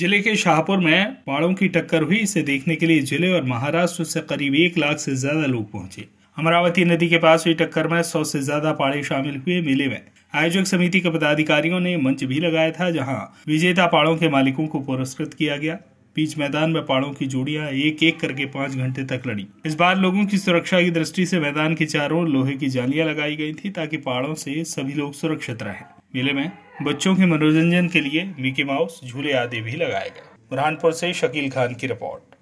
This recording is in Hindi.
जिले के शाहपुर में पहाड़ों की टक्कर हुई इसे देखने के लिए जिले और महाराष्ट्र से करीब एक लाख से ज्यादा लोग पहुंचे अमरावती नदी के पास हुई टक्कर में सौ से ज्यादा पहाड़े शामिल हुए मेले में आयोजक समिति के पदाधिकारियों ने मंच भी लगाया था जहां विजेता पहाड़ों के मालिकों को पुरस्कृत किया गया बीच मैदान में पहाड़ों की जोड़ियां एक एक करके पाँच घंटे तक लड़ी इस बार लोगों की सुरक्षा की दृष्टि से मैदान के चारों लोहे की जालियां लगाई गई थी ताकि पहाड़ों से सभी लोग सुरक्षित रहें मेले में बच्चों के मनोरंजन के लिए मिकी माउस झूले आदि भी लगाए गए बुरहानपुर से शकील खान की रिपोर्ट